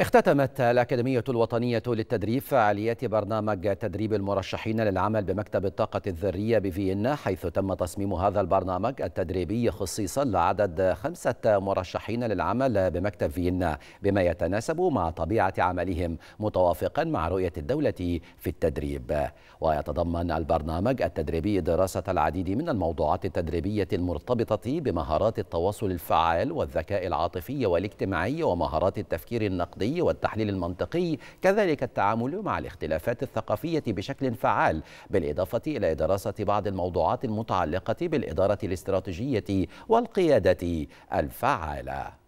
اختتمت الأكاديمية الوطنية للتدريب فعاليات برنامج تدريب المرشحين للعمل بمكتب الطاقة الذرية بفيينا حيث تم تصميم هذا البرنامج التدريبي خصيصا لعدد خمسة مرشحين للعمل بمكتب فيينا بما يتناسب مع طبيعة عملهم متوافقا مع رؤية الدولة في التدريب ويتضمن البرنامج التدريبي دراسة العديد من الموضوعات التدريبية المرتبطة بمهارات التواصل الفعال والذكاء العاطفي والاجتماعي ومهارات التفكير النقدي النقدي والتحليل المنطقي كذلك التعامل مع الاختلافات الثقافية بشكل فعال بالإضافة إلى دراسة بعض الموضوعات المتعلقة بالإدارة الاستراتيجية والقيادة الفعالة